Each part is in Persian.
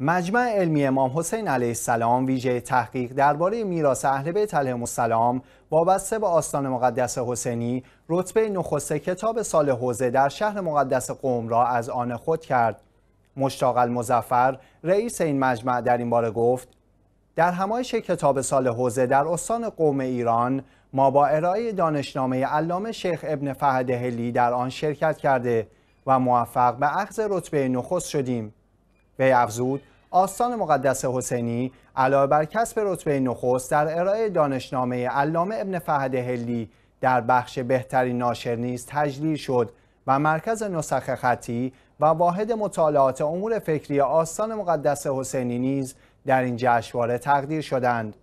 مجمع علمی امام حسین علیه السلام ویژه تحقیق درباره میراث اهل بیت علیهم السلام وابسته به آستان مقدس حسینی رتبه نخست کتاب سال حوزه در شهر مقدس قوم را از آن خود کرد مشتاق المزفر رئیس این مجمع در این باره گفت در همایش کتاب سال حوزه در استان قوم ایران ما با ارائه دانشنامه علامه شیخ ابن فهد هلی در آن شرکت کرده و موفق به اخذ رتبه نخست شدیم وی افزود آستان مقدس حسینی علاوه بر کسب رتبه نخست در ارائه دانشنامه علامه ابن فهد هلی در بخش بهترین ناشر نیز تجلیل شد و مرکز نسخ خطی و واحد مطالعات امور فکری آستان مقدس حسینی نیز در این جشنواره تقدیر شدند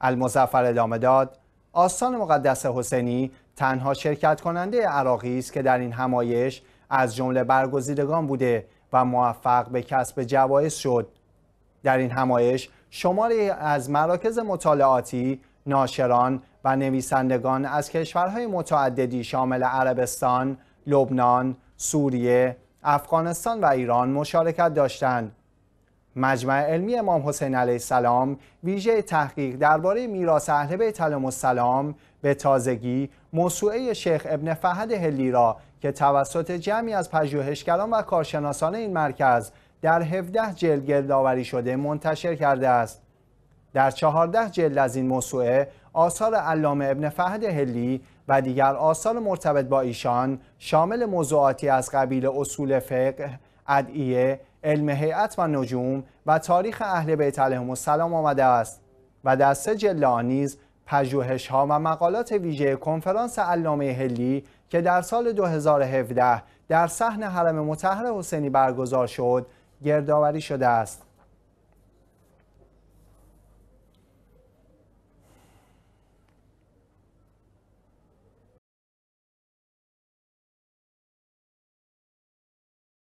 المظفر ادامه داد آستان مقدس حسینی تنها شرکت کننده عراقی است که در این همایش از جمله برگزیدگان بوده و موفق به کسب جوایز شد در این همایش شماری از مراکز مطالعاتی ناشران و نویسندگان از کشورهای متعددی شامل عربستان، لبنان، سوریه، افغانستان و ایران مشارکت داشتند مجمع علمی امام حسین علیه السلام ویژه تحقیق درباره میراث اهل بیت علیهم السلام به تازگی موسوعه شیخ ابن فهد هلی را که توسط جمعی از پژوهشگران و کارشناسان این مرکز در 17 جلد گردآوری شده منتشر کرده است در 14 جلد از این موسوعه آثار علامه ابن فهد هلی و دیگر آثار مرتبط با ایشان شامل موضوعاتی از قبیل اصول فقه ادعیه علم هیئت و نجوم و تاریخ اهل بیت علیهم السلام آمده است و در سه نیز پژوهش ها و مقالات ویژه کنفرانس علامه هلی که در سال 2017 در صحن حرم مطهر حسینی برگزار شد گردآوری شده است